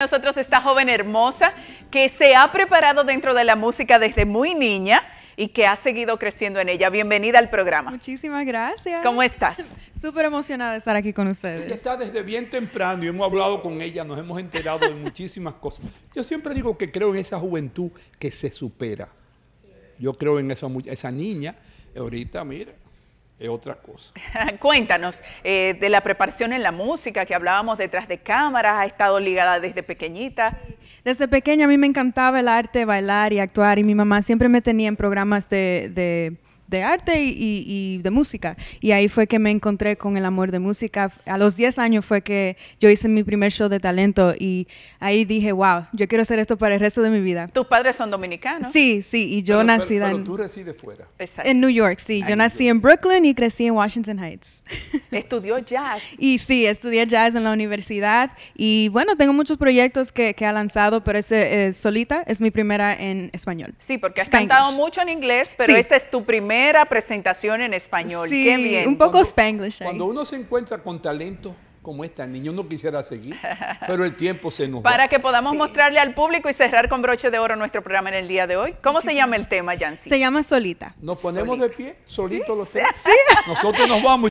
nosotros esta joven hermosa que se ha preparado dentro de la música desde muy niña y que ha seguido creciendo en ella. Bienvenida al programa. Muchísimas gracias. ¿Cómo estás? Súper emocionada de estar aquí con ustedes. Ella está desde bien temprano y hemos hablado con ella, nos hemos enterado de muchísimas cosas. Yo siempre digo que creo en esa juventud que se supera. Yo creo en esa, esa niña. Ahorita, mira, es otra cosa. Cuéntanos eh, de la preparación en la música que hablábamos detrás de cámaras, ha estado ligada desde pequeñita. Desde pequeña a mí me encantaba el arte, bailar y actuar y mi mamá siempre me tenía en programas de de arte y, de música. Y ahí fue que me encontré con el amor de música. A los 10 años fue que yo hice mi primer show de talento y ahí dije, wow, yo quiero hacer esto para el resto de mi vida. ¿Tus padres son dominicanos? Sí, sí, y yo nací en, fuera. Exacto. En New York, sí. yo nací en Brooklyn y crecí en Washington Heights. Estudió jazz. y sí, estudié jazz en la universidad y bueno, tengo muchos proyectos que, ha lanzado, pero ese eh, solita es mi primera en español. Sí, porque has cantado mucho en inglés, pero esta este es tu primer presentación en español. Qué bien. Un poco spanglish. Ahí. Cuando uno se encuentra con talento como esta niño no quisiera seguir, pero el tiempo se nos va. Para que podamos mostrarle al público y cerrar con broche de oro nuestro programa en el día de hoy. ¿Cómo se llama el tema, Yancy? Se llama Solita. Nos ponemos de pie, solito. los temas. Nosotros nos vamos.